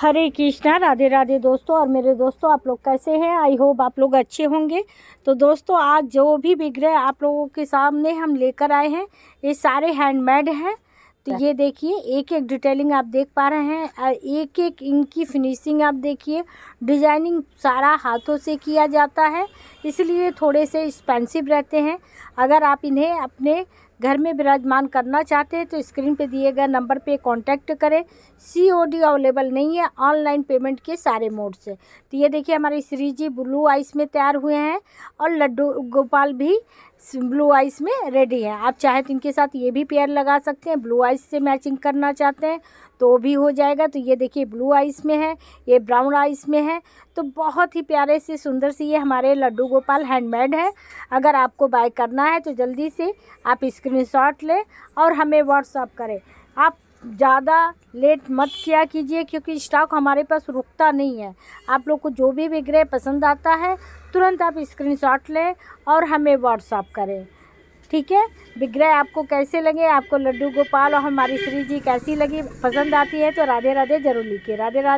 हरे कृष्णा राधे राधे दोस्तों और मेरे दोस्तों आप लोग कैसे हैं आई होप आप लोग अच्छे होंगे तो दोस्तों आज जो भी विग्रह आप लोगों के सामने हम लेकर आए हैं ये सारे हैंडमेड हैं तो ये देखिए एक एक डिटेलिंग आप देख पा रहे हैं एक एक इनकी फिनिशिंग आप देखिए डिज़ाइनिंग सारा हाथों से किया जाता है इसलिए थोड़े से एक्सपेंसिव रहते हैं अगर आप इन्हें अपने घर में विराजमान करना चाहते हैं तो स्क्रीन पे दिए गए नंबर पे कांटेक्ट करें सीओडी अवेलेबल नहीं है ऑनलाइन पेमेंट के सारे मोड्स हैं तो ये देखिए हमारे श्री जी ब्लू आइस में तैयार हुए हैं और लड्डू गोपाल भी ब्लू आइस में रेडी है आप चाहे तो इनके साथ ये भी पेयर लगा सकते हैं ब्लू आइस से मैचिंग करना चाहते हैं तो भी हो जाएगा तो ये देखिए ब्लू आइस में है ये ब्राउन आइस में है तो बहुत ही प्यारे से सुंदर से ये हमारे लड्डू गोपाल हैंडमेड है अगर आपको बाय करना है तो जल्दी से आप स्क्रीनशॉट लें और हमें व्हाट्सअप करें आप ज़्यादा लेट मत किया कीजिए क्योंकि स्टॉक हमारे पास रुकता नहीं है आप लोग को जो भी विग्रह पसंद आता है तुरंत आप स्क्रीनशॉट लें और हमें व्हाट्सअप करें ठीक है विग्रह आपको कैसे लगे आपको लड्डू गोपाल और हमारी श्री जी कैसी लगी पसंद आती है तो राधे राधे जरूर लिखिए राधे राधे